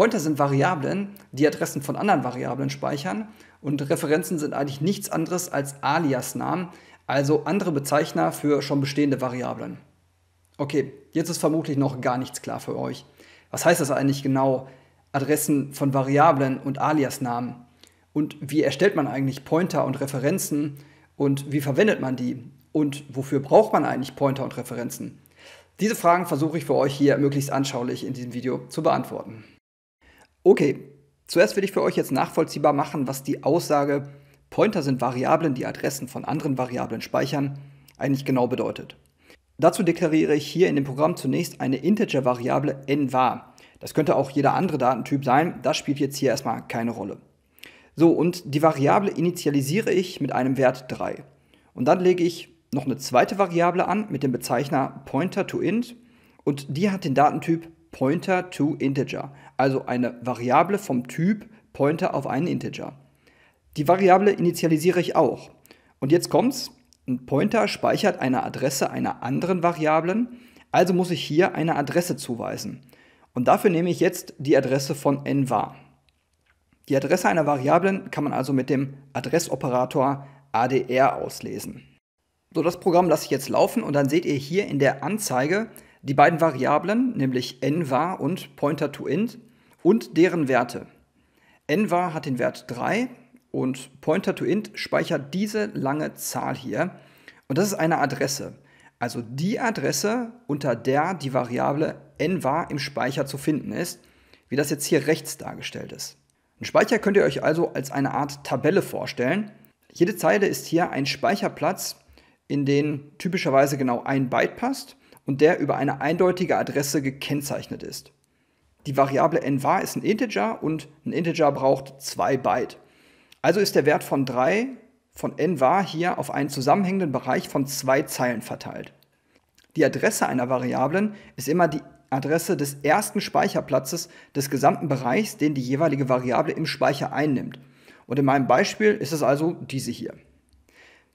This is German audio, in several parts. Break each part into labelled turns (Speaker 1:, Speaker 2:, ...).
Speaker 1: Pointer sind Variablen, die Adressen von anderen Variablen speichern und Referenzen sind eigentlich nichts anderes als Aliasnamen, also andere Bezeichner für schon bestehende Variablen. Okay, jetzt ist vermutlich noch gar nichts klar für euch. Was heißt das eigentlich genau? Adressen von Variablen und Aliasnamen. Und wie erstellt man eigentlich Pointer und Referenzen und wie verwendet man die? Und wofür braucht man eigentlich Pointer und Referenzen? Diese Fragen versuche ich für euch hier möglichst anschaulich in diesem Video zu beantworten. Okay, zuerst will ich für euch jetzt nachvollziehbar machen, was die Aussage Pointer sind Variablen, die Adressen von anderen Variablen speichern, eigentlich genau bedeutet. Dazu deklariere ich hier in dem Programm zunächst eine Integer-Variable nvar. Das könnte auch jeder andere Datentyp sein, das spielt jetzt hier erstmal keine Rolle. So, und die Variable initialisiere ich mit einem Wert 3. Und dann lege ich noch eine zweite Variable an mit dem Bezeichner pointer to int und die hat den Datentyp pointer to integer, also eine Variable vom Typ Pointer auf einen Integer. Die Variable initialisiere ich auch. Und jetzt kommt's, ein Pointer speichert eine Adresse einer anderen Variablen, also muss ich hier eine Adresse zuweisen. Und dafür nehme ich jetzt die Adresse von nvar. Die Adresse einer Variablen kann man also mit dem Adressoperator ADR auslesen. So, das Programm lasse ich jetzt laufen und dann seht ihr hier in der Anzeige die beiden Variablen, nämlich nvar und pointer to int, und deren Werte. Envar hat den Wert 3 und Pointer to Int speichert diese lange Zahl hier. Und das ist eine Adresse. Also die Adresse, unter der die Variable envar im Speicher zu finden ist, wie das jetzt hier rechts dargestellt ist. Ein Speicher könnt ihr euch also als eine Art Tabelle vorstellen. Jede Zeile ist hier ein Speicherplatz, in den typischerweise genau ein Byte passt und der über eine eindeutige Adresse gekennzeichnet ist die Variable nvar ist ein Integer und ein Integer braucht 2 Byte. Also ist der Wert von 3 von nvar hier auf einen zusammenhängenden Bereich von zwei Zeilen verteilt. Die Adresse einer Variablen ist immer die Adresse des ersten Speicherplatzes des gesamten Bereichs, den die jeweilige Variable im Speicher einnimmt. Und in meinem Beispiel ist es also diese hier.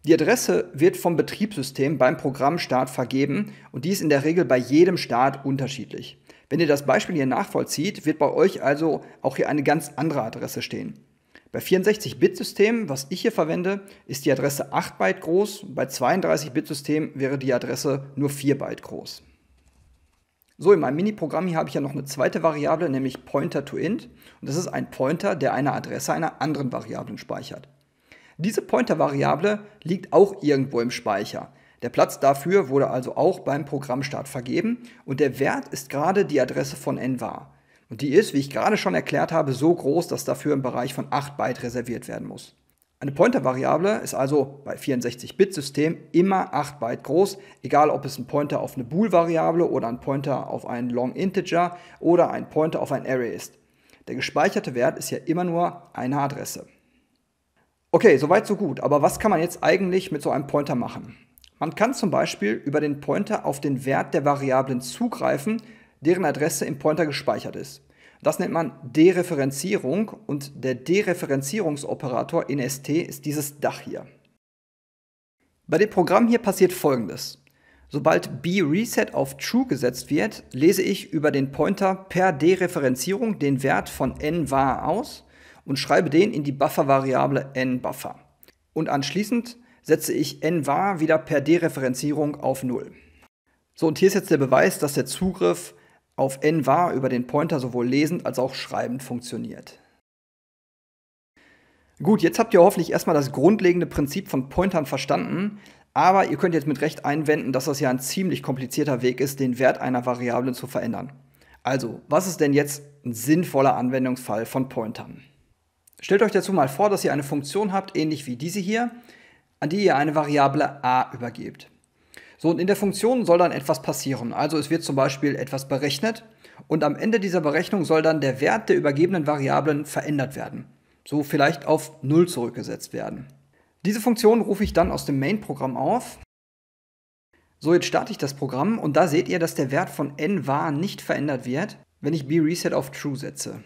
Speaker 1: Die Adresse wird vom Betriebssystem beim Programmstart vergeben und die ist in der Regel bei jedem Start unterschiedlich. Wenn ihr das Beispiel hier nachvollzieht, wird bei euch also auch hier eine ganz andere Adresse stehen. Bei 64-Bit-Systemen, was ich hier verwende, ist die Adresse 8 Byte groß, bei 32-Bit-Systemen wäre die Adresse nur 4 Byte groß. So, in meinem Mini-Programm hier habe ich ja noch eine zweite Variable, nämlich Pointer to Int. Und das ist ein Pointer, der eine Adresse einer anderen Variablen speichert. Diese Pointer-Variable liegt auch irgendwo im Speicher. Der Platz dafür wurde also auch beim Programmstart vergeben und der Wert ist gerade die Adresse von nvar. Und die ist, wie ich gerade schon erklärt habe, so groß, dass dafür im Bereich von 8 Byte reserviert werden muss. Eine Pointer-Variable ist also bei 64-Bit-System immer 8 Byte groß, egal ob es ein Pointer auf eine Bool-Variable oder ein Pointer auf einen Long-Integer oder ein Pointer auf ein Array ist. Der gespeicherte Wert ist ja immer nur eine Adresse. Okay, soweit so gut, aber was kann man jetzt eigentlich mit so einem Pointer machen? Man kann zum Beispiel über den Pointer auf den Wert der Variablen zugreifen, deren Adresse im Pointer gespeichert ist. Das nennt man Dereferenzierung und der Dereferenzierungsoperator in ST ist dieses Dach hier. Bei dem Programm hier passiert folgendes. Sobald B-Reset auf True gesetzt wird, lese ich über den Pointer per Dereferenzierung den Wert von n_var aus und schreibe den in die Buffervariable nBuffer. Und anschließend setze ich n var wieder per Dereferenzierung auf 0. So, und hier ist jetzt der Beweis, dass der Zugriff auf n var über den Pointer sowohl lesend als auch schreibend funktioniert. Gut, jetzt habt ihr hoffentlich erstmal das grundlegende Prinzip von Pointern verstanden, aber ihr könnt jetzt mit Recht einwenden, dass das ja ein ziemlich komplizierter Weg ist, den Wert einer Variable zu verändern. Also, was ist denn jetzt ein sinnvoller Anwendungsfall von Pointern? Stellt euch dazu mal vor, dass ihr eine Funktion habt, ähnlich wie diese hier, an die ihr eine Variable a übergebt. So, und in der Funktion soll dann etwas passieren. Also es wird zum Beispiel etwas berechnet und am Ende dieser Berechnung soll dann der Wert der übergebenen Variablen verändert werden. So vielleicht auf 0 zurückgesetzt werden. Diese Funktion rufe ich dann aus dem Main-Programm auf. So, jetzt starte ich das Programm und da seht ihr, dass der Wert von n var nicht verändert wird, wenn ich bReset auf true setze.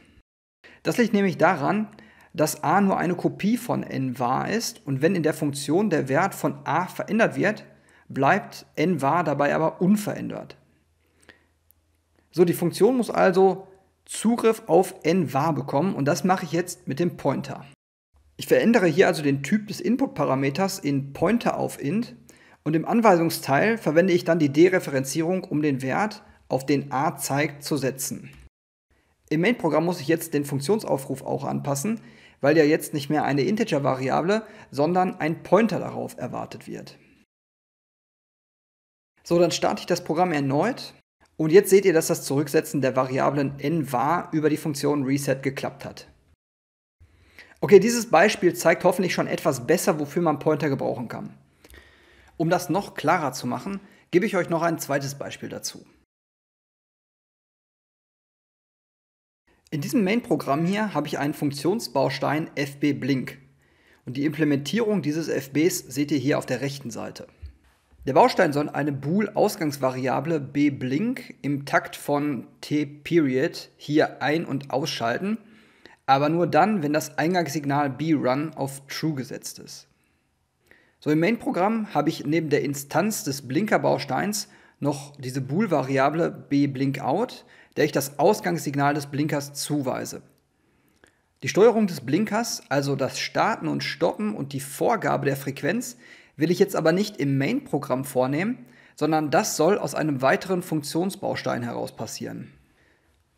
Speaker 1: Das liegt nämlich daran, dass a nur eine Kopie von n wahr ist und wenn in der Funktion der Wert von a verändert wird, bleibt n wahr dabei aber unverändert. So, die Funktion muss also Zugriff auf n wahr bekommen und das mache ich jetzt mit dem Pointer. Ich verändere hier also den Typ des Input-Parameters in Pointer auf int und im Anweisungsteil verwende ich dann die Dereferenzierung, um den Wert, auf den a zeigt, zu setzen. Im Main-Programm muss ich jetzt den Funktionsaufruf auch anpassen, weil ja jetzt nicht mehr eine Integer-Variable, sondern ein Pointer darauf erwartet wird. So, dann starte ich das Programm erneut und jetzt seht ihr, dass das Zurücksetzen der Variablen n war über die Funktion reset geklappt hat. Okay, dieses Beispiel zeigt hoffentlich schon etwas besser, wofür man Pointer gebrauchen kann. Um das noch klarer zu machen, gebe ich euch noch ein zweites Beispiel dazu. In diesem Main-Programm hier habe ich einen Funktionsbaustein fb-blink. Und die Implementierung dieses fbs seht ihr hier auf der rechten Seite. Der Baustein soll eine Bool-Ausgangsvariable bblink im Takt von t-period hier ein- und ausschalten, aber nur dann, wenn das Eingangssignal brun auf true gesetzt ist. So im Main-Programm habe ich neben der Instanz des Blinker-Bausteins noch diese Bool-Variable bblink-out, der ich das Ausgangssignal des Blinkers zuweise. Die Steuerung des Blinkers, also das Starten und Stoppen und die Vorgabe der Frequenz, will ich jetzt aber nicht im Main-Programm vornehmen, sondern das soll aus einem weiteren Funktionsbaustein heraus passieren.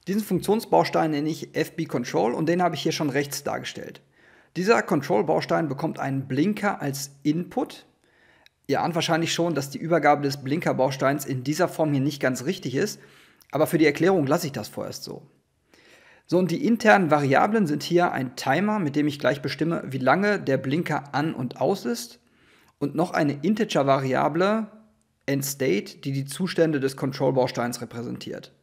Speaker 1: Diesen Funktionsbaustein nenne ich FB Control und den habe ich hier schon rechts dargestellt. Dieser Control-Baustein bekommt einen Blinker als Input. Ihr ahnt wahrscheinlich schon, dass die Übergabe des Blinker-Bausteins in dieser Form hier nicht ganz richtig ist, aber für die Erklärung lasse ich das vorerst so. So, und die internen Variablen sind hier ein Timer, mit dem ich gleich bestimme, wie lange der Blinker an und aus ist. Und noch eine Integer-Variable, endState, die die Zustände des Control-Bausteins repräsentiert.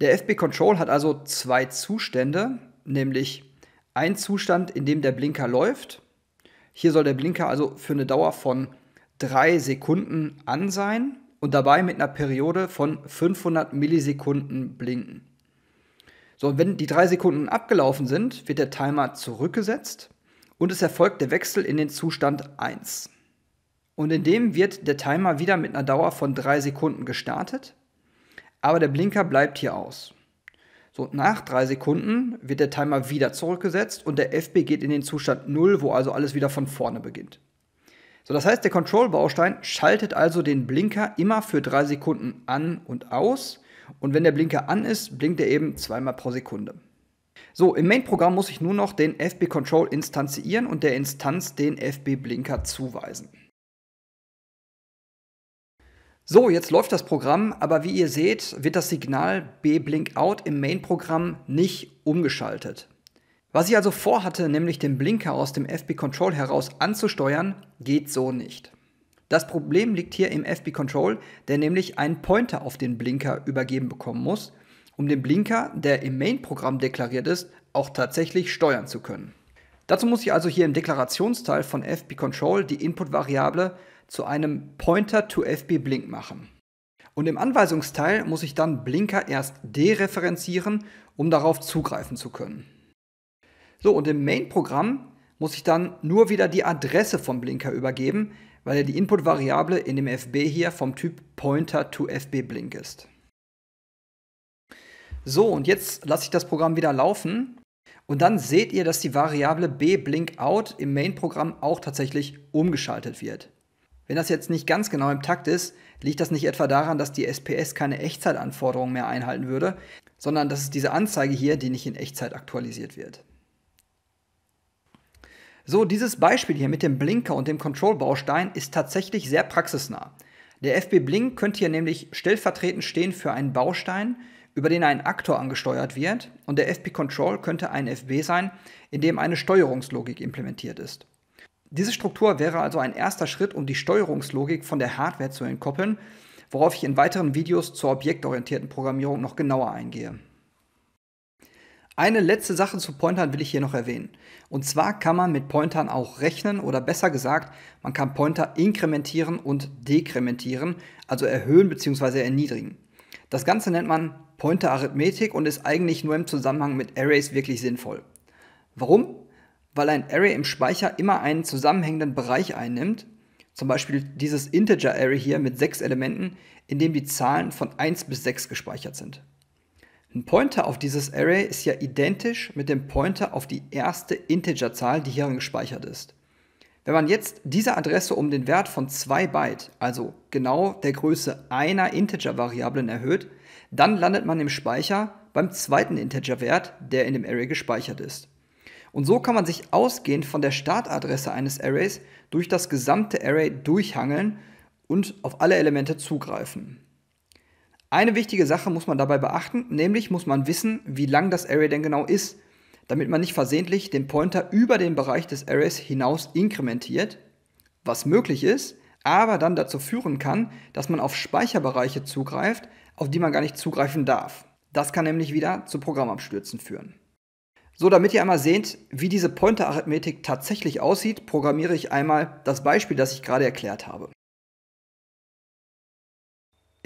Speaker 1: Der fb-control hat also zwei Zustände, nämlich ein Zustand, in dem der Blinker läuft. Hier soll der Blinker also für eine Dauer von drei Sekunden an sein und dabei mit einer Periode von 500 Millisekunden blinken. So, und wenn die drei Sekunden abgelaufen sind, wird der Timer zurückgesetzt und es erfolgt der Wechsel in den Zustand 1. Und in dem wird der Timer wieder mit einer Dauer von drei Sekunden gestartet, aber der Blinker bleibt hier aus. So, nach drei Sekunden wird der Timer wieder zurückgesetzt und der FB geht in den Zustand 0, wo also alles wieder von vorne beginnt. So, das heißt, der Control-Baustein schaltet also den Blinker immer für drei Sekunden an und aus. Und wenn der Blinker an ist, blinkt er eben zweimal pro Sekunde. So, im Main-Programm muss ich nur noch den FB-Control instanzieren und der Instanz den FB-Blinker zuweisen. So, jetzt läuft das Programm, aber wie ihr seht, wird das Signal B-Blink-Out im Main-Programm nicht umgeschaltet. Was ich also vorhatte, nämlich den Blinker aus dem FB Control heraus anzusteuern, geht so nicht. Das Problem liegt hier im FB Control, der nämlich einen Pointer auf den Blinker übergeben bekommen muss, um den Blinker, der im Main-Programm deklariert ist, auch tatsächlich steuern zu können. Dazu muss ich also hier im Deklarationsteil von FB Control die Input-Variable zu einem Pointer to FB Blink machen. Und im Anweisungsteil muss ich dann Blinker erst dereferenzieren, um darauf zugreifen zu können. So, und im Main-Programm muss ich dann nur wieder die Adresse vom Blinker übergeben, weil er die Input-Variable in dem FB hier vom Typ Pointer to FB Blink ist. So, und jetzt lasse ich das Programm wieder laufen und dann seht ihr, dass die Variable bBlinkOut im Main-Programm auch tatsächlich umgeschaltet wird. Wenn das jetzt nicht ganz genau im Takt ist, liegt das nicht etwa daran, dass die SPS keine Echtzeitanforderungen mehr einhalten würde, sondern dass es diese Anzeige hier, die nicht in Echtzeit aktualisiert wird. So, dieses Beispiel hier mit dem Blinker und dem Control-Baustein ist tatsächlich sehr praxisnah. Der FB Blink könnte hier nämlich stellvertretend stehen für einen Baustein, über den ein Aktor angesteuert wird, und der FB Control könnte ein FB sein, in dem eine Steuerungslogik implementiert ist. Diese Struktur wäre also ein erster Schritt, um die Steuerungslogik von der Hardware zu entkoppeln, worauf ich in weiteren Videos zur objektorientierten Programmierung noch genauer eingehe. Eine letzte Sache zu Pointern will ich hier noch erwähnen. Und zwar kann man mit Pointern auch rechnen oder besser gesagt, man kann Pointer inkrementieren und dekrementieren, also erhöhen bzw. erniedrigen. Das Ganze nennt man Pointer-Arithmetik und ist eigentlich nur im Zusammenhang mit Arrays wirklich sinnvoll. Warum? Weil ein Array im Speicher immer einen zusammenhängenden Bereich einnimmt, zum Beispiel dieses Integer-Array hier mit sechs Elementen, in dem die Zahlen von 1 bis 6 gespeichert sind. Ein Pointer auf dieses Array ist ja identisch mit dem Pointer auf die erste Integerzahl, die hierin gespeichert ist. Wenn man jetzt diese Adresse um den Wert von 2 Byte, also genau der Größe einer Integer-Variablen erhöht, dann landet man im Speicher beim zweiten Integerwert, der in dem Array gespeichert ist. Und so kann man sich ausgehend von der Startadresse eines Arrays durch das gesamte Array durchhangeln und auf alle Elemente zugreifen. Eine wichtige Sache muss man dabei beachten, nämlich muss man wissen, wie lang das Array denn genau ist, damit man nicht versehentlich den Pointer über den Bereich des Arrays hinaus inkrementiert, was möglich ist, aber dann dazu führen kann, dass man auf Speicherbereiche zugreift, auf die man gar nicht zugreifen darf. Das kann nämlich wieder zu Programmabstürzen führen. So, damit ihr einmal seht, wie diese Pointer-Arithmetik tatsächlich aussieht, programmiere ich einmal das Beispiel, das ich gerade erklärt habe.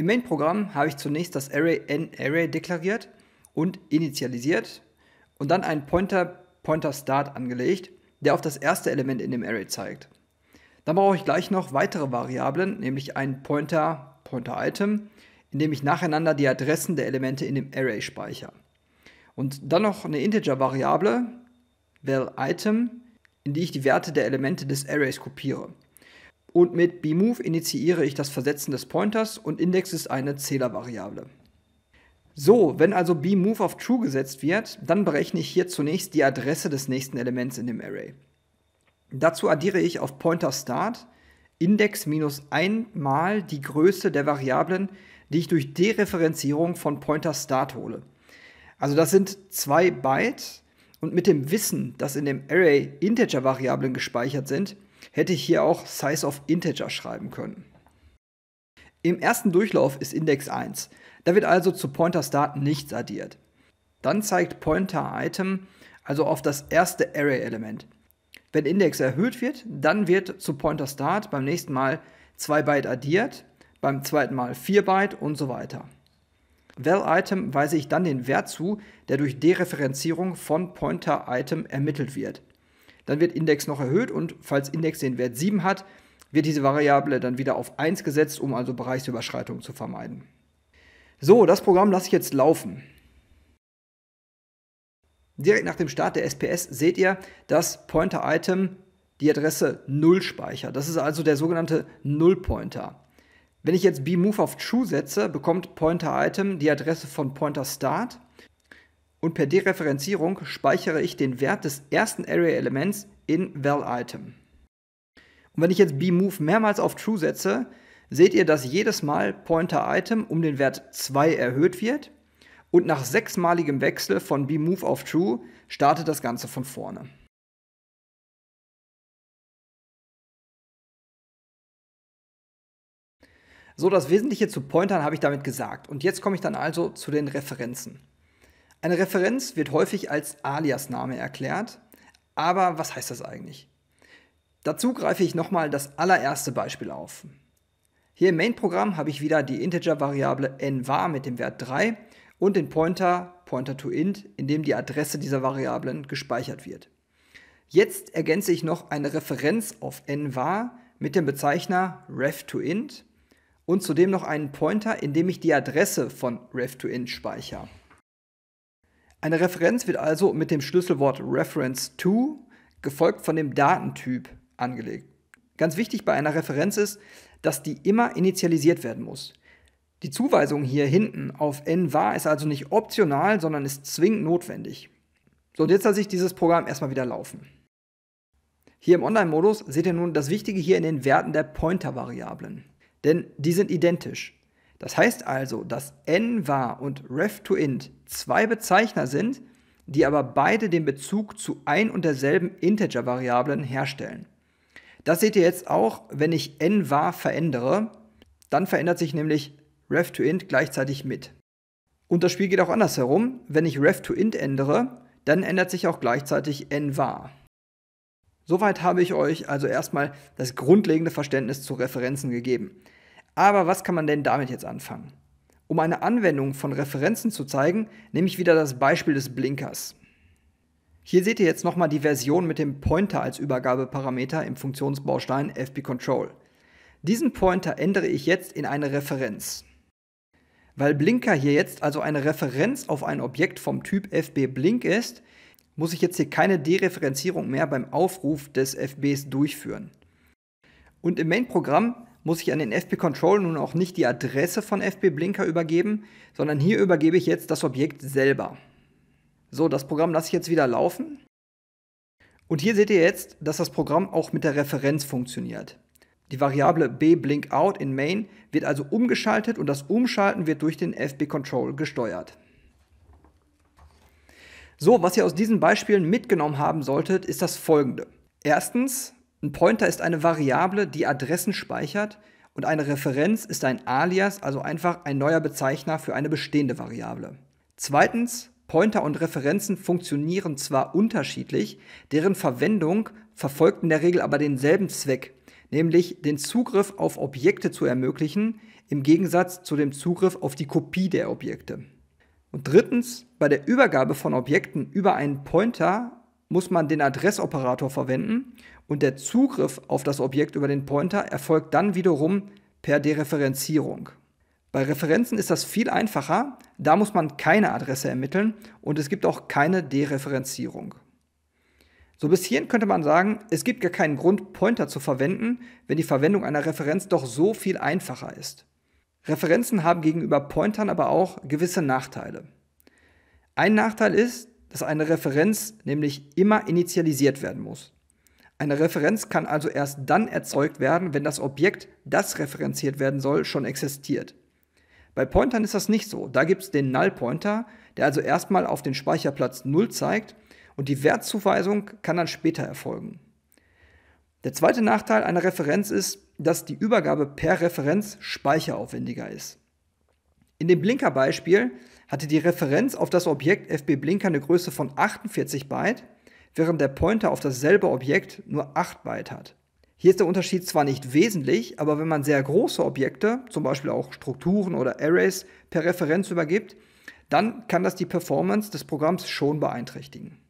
Speaker 1: Im Main-Programm habe ich zunächst das Array n-Array deklariert und initialisiert und dann einen Pointer Pointer Start angelegt, der auf das erste Element in dem Array zeigt. Dann brauche ich gleich noch weitere Variablen, nämlich einen Pointer Pointer Item, in dem ich nacheinander die Adressen der Elemente in dem Array speichere. Und dann noch eine Integer-Variable, val item, in die ich die Werte der Elemente des Arrays kopiere und mit bmove initiiere ich das Versetzen des Pointers und Index ist eine Zählervariable. So, wenn also bmove auf true gesetzt wird, dann berechne ich hier zunächst die Adresse des nächsten Elements in dem Array. Dazu addiere ich auf Pointer Start Index minus einmal die Größe der Variablen, die ich durch Dereferenzierung von Pointer Start hole. Also das sind zwei Byte und mit dem Wissen, dass in dem Array Integer-Variablen gespeichert sind, hätte ich hier auch Size of Integer schreiben können. Im ersten Durchlauf ist Index 1. Da wird also zu Pointer Start nichts addiert. Dann zeigt Pointer Item also auf das erste Array-Element. Wenn Index erhöht wird, dann wird zu Pointer Start beim nächsten Mal 2 Byte addiert, beim zweiten Mal 4 Byte und so weiter. ValItem weise ich dann den Wert zu, der durch Dereferenzierung von Pointer Item ermittelt wird dann wird Index noch erhöht und falls Index den Wert 7 hat, wird diese Variable dann wieder auf 1 gesetzt, um also Bereichsüberschreitungen zu vermeiden. So, das Programm lasse ich jetzt laufen. Direkt nach dem Start der SPS seht ihr, dass Pointer-Item die Adresse 0 speichert. Das ist also der sogenannte Null-Pointer. Wenn ich jetzt bmove auf true setze, bekommt Pointer-Item die Adresse von Pointer-Start und per Dereferenzierung speichere ich den Wert des ersten Array-Elements in ValItem. Und wenn ich jetzt bmove mehrmals auf true setze, seht ihr, dass jedes Mal PointerItem um den Wert 2 erhöht wird und nach sechsmaligem Wechsel von bmove auf true startet das Ganze von vorne. So, das Wesentliche zu Pointern habe ich damit gesagt. Und jetzt komme ich dann also zu den Referenzen. Eine Referenz wird häufig als Aliasname erklärt, aber was heißt das eigentlich? Dazu greife ich nochmal das allererste Beispiel auf. Hier im Main-Programm habe ich wieder die Integer-Variable nvar mit dem Wert 3 und den Pointer pointer to int, in dem die Adresse dieser Variablen gespeichert wird. Jetzt ergänze ich noch eine Referenz auf nvar mit dem Bezeichner ref to int und zudem noch einen Pointer, in dem ich die Adresse von ref to int speichere. Eine Referenz wird also mit dem Schlüsselwort reference to gefolgt von dem Datentyp angelegt. Ganz wichtig bei einer Referenz ist, dass die immer initialisiert werden muss. Die Zuweisung hier hinten auf n var ist also nicht optional, sondern ist zwingend notwendig. So, und jetzt lasse ich dieses Programm erstmal wieder laufen. Hier im Online-Modus seht ihr nun das Wichtige hier in den Werten der Pointer-Variablen. Denn die sind identisch. Das heißt also, dass nvar und ref2int zwei Bezeichner sind, die aber beide den Bezug zu ein und derselben Integer-Variablen herstellen. Das seht ihr jetzt auch, wenn ich nvar verändere, dann verändert sich nämlich ref2int gleichzeitig mit. Und das Spiel geht auch andersherum, wenn ich ref2int ändere, dann ändert sich auch gleichzeitig nvar. Soweit habe ich euch also erstmal das grundlegende Verständnis zu Referenzen gegeben. Aber was kann man denn damit jetzt anfangen? Um eine Anwendung von Referenzen zu zeigen, nehme ich wieder das Beispiel des Blinkers. Hier seht ihr jetzt nochmal die Version mit dem Pointer als Übergabeparameter im Funktionsbaustein fbcontrol. Diesen Pointer ändere ich jetzt in eine Referenz. Weil Blinker hier jetzt also eine Referenz auf ein Objekt vom Typ fbblink ist, muss ich jetzt hier keine Dereferenzierung mehr beim Aufruf des fbs durchführen. Und im Main-Programm muss ich an den FP Control nun auch nicht die Adresse von FP Blinker übergeben, sondern hier übergebe ich jetzt das Objekt selber. So, das Programm lasse ich jetzt wieder laufen. Und hier seht ihr jetzt, dass das Programm auch mit der Referenz funktioniert. Die Variable bBlinkOut in main wird also umgeschaltet und das Umschalten wird durch den FB Control gesteuert. So, was ihr aus diesen Beispielen mitgenommen haben solltet, ist das folgende. Erstens, ein Pointer ist eine Variable, die Adressen speichert und eine Referenz ist ein Alias, also einfach ein neuer Bezeichner für eine bestehende Variable. Zweitens, Pointer und Referenzen funktionieren zwar unterschiedlich, deren Verwendung verfolgt in der Regel aber denselben Zweck, nämlich den Zugriff auf Objekte zu ermöglichen, im Gegensatz zu dem Zugriff auf die Kopie der Objekte. Und drittens, bei der Übergabe von Objekten über einen Pointer muss man den Adressoperator verwenden und der Zugriff auf das Objekt über den Pointer erfolgt dann wiederum per Dereferenzierung. Bei Referenzen ist das viel einfacher, da muss man keine Adresse ermitteln und es gibt auch keine Dereferenzierung. So bis hierhin könnte man sagen, es gibt gar keinen Grund, Pointer zu verwenden, wenn die Verwendung einer Referenz doch so viel einfacher ist. Referenzen haben gegenüber Pointern aber auch gewisse Nachteile. Ein Nachteil ist, dass eine Referenz nämlich immer initialisiert werden muss. Eine Referenz kann also erst dann erzeugt werden, wenn das Objekt, das referenziert werden soll, schon existiert. Bei Pointern ist das nicht so. Da gibt es den Null-Pointer, der also erstmal auf den Speicherplatz 0 zeigt und die Wertzuweisung kann dann später erfolgen. Der zweite Nachteil einer Referenz ist, dass die Übergabe per Referenz speicheraufwendiger ist. In dem Blinker-Beispiel hatte die Referenz auf das Objekt FB Blinker eine Größe von 48 Byte, während der Pointer auf dasselbe Objekt nur 8 Byte hat. Hier ist der Unterschied zwar nicht wesentlich, aber wenn man sehr große Objekte, zum Beispiel auch Strukturen oder Arrays, per Referenz übergibt, dann kann das die Performance des Programms schon beeinträchtigen.